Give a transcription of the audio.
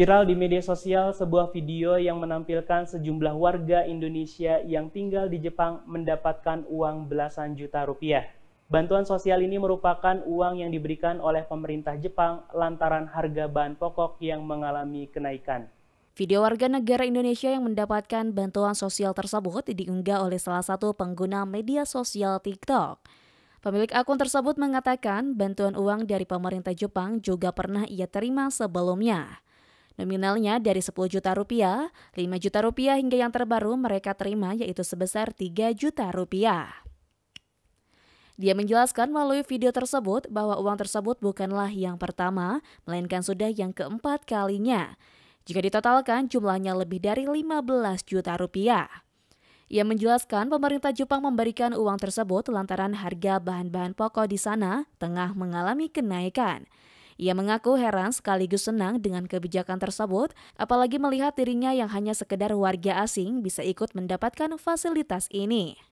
Viral di media sosial sebuah video yang menampilkan sejumlah warga Indonesia yang tinggal di Jepang mendapatkan uang belasan juta rupiah. Bantuan sosial ini merupakan uang yang diberikan oleh pemerintah Jepang lantaran harga bahan pokok yang mengalami kenaikan. Video warga negara Indonesia yang mendapatkan bantuan sosial tersebut diunggah oleh salah satu pengguna media sosial TikTok. Pemilik akun tersebut mengatakan bantuan uang dari pemerintah Jepang juga pernah ia terima sebelumnya. Nominalnya dari 10 juta rupiah, 5 juta rupiah hingga yang terbaru mereka terima yaitu sebesar 3 juta rupiah. Dia menjelaskan melalui video tersebut bahwa uang tersebut bukanlah yang pertama, melainkan sudah yang keempat kalinya. Jika ditotalkan jumlahnya lebih dari 15 juta rupiah. Ia menjelaskan pemerintah Jepang memberikan uang tersebut lantaran harga bahan-bahan pokok di sana tengah mengalami kenaikan. Ia mengaku heran sekaligus senang dengan kebijakan tersebut, apalagi melihat dirinya yang hanya sekedar warga asing bisa ikut mendapatkan fasilitas ini.